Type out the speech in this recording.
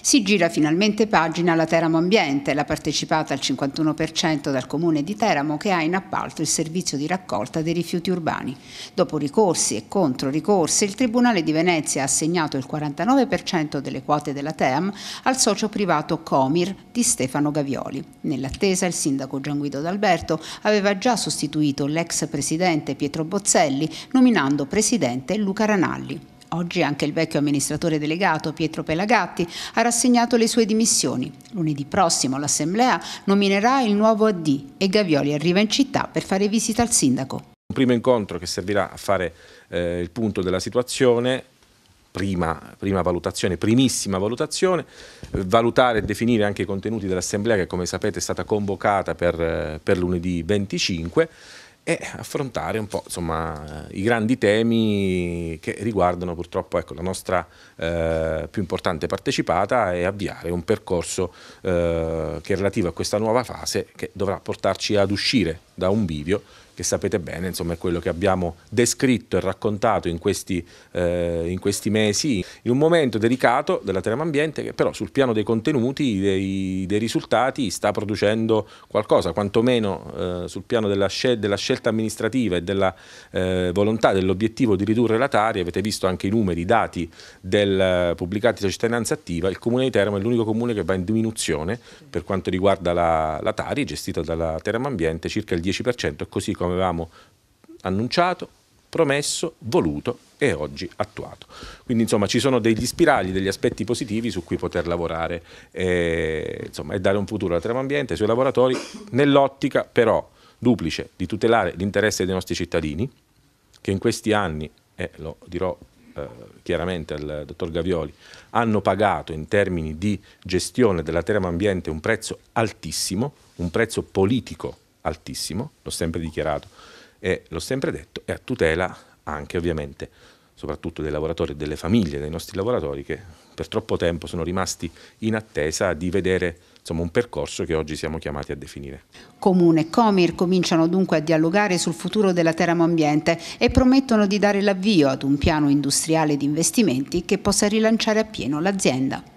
Si gira finalmente pagina alla Teramo Ambiente, la partecipata al 51% dal Comune di Teramo che ha in appalto il servizio di raccolta dei rifiuti urbani. Dopo ricorsi e contro controricorsi, il Tribunale di Venezia ha assegnato il 49% delle quote della TEAM al socio privato Comir di Stefano Gavioli. Nell'attesa il sindaco Gian Guido D'Alberto aveva già sostituito l'ex presidente Pietro Bozzelli nominando presidente Luca Ranalli. Oggi anche il vecchio amministratore delegato Pietro Pelagatti ha rassegnato le sue dimissioni. Lunedì prossimo l'Assemblea nominerà il nuovo AD e Gavioli arriva in città per fare visita al sindaco. Un primo incontro che servirà a fare eh, il punto della situazione, Prima, prima, valutazione, primissima valutazione, valutare e definire anche i contenuti dell'Assemblea che come sapete è stata convocata per, eh, per lunedì 25 e affrontare un po' insomma, i grandi temi che riguardano purtroppo ecco, la nostra eh, più importante partecipata e avviare un percorso eh, che è relativo a questa nuova fase che dovrà portarci ad uscire da un bivio che sapete bene insomma, è quello che abbiamo descritto e raccontato in questi, eh, in questi mesi, in un momento delicato della Terra Ambiente che però sul piano dei contenuti, dei, dei risultati sta producendo qualcosa, quantomeno eh, sul piano della, scel della, scelta amministrativa e della eh, volontà, dell'obiettivo di ridurre la tari, avete visto anche i numeri, i dati del, pubblicati da cittadinanza attiva, il comune di Teramo è l'unico comune che va in diminuzione per quanto riguarda la, la tari gestita dalla Terra Ambiente, circa il 10% e così come come avevamo annunciato, promesso, voluto e oggi attuato. Quindi insomma ci sono degli spirali, degli aspetti positivi su cui poter lavorare e, eh, insomma, e dare un futuro al Tremo Ambiente, ai suoi lavoratori, nell'ottica però duplice di tutelare l'interesse dei nostri cittadini, che in questi anni, e eh, lo dirò eh, chiaramente al dottor Gavioli, hanno pagato in termini di gestione della Terra Ambiente un prezzo altissimo, un prezzo politico altissimo, l'ho sempre dichiarato e l'ho sempre detto, e a tutela anche ovviamente soprattutto dei lavoratori e delle famiglie dei nostri lavoratori che per troppo tempo sono rimasti in attesa di vedere insomma, un percorso che oggi siamo chiamati a definire. Comune e Comir cominciano dunque a dialogare sul futuro della Teramo Ambiente e promettono di dare l'avvio ad un piano industriale di investimenti che possa rilanciare appieno l'azienda.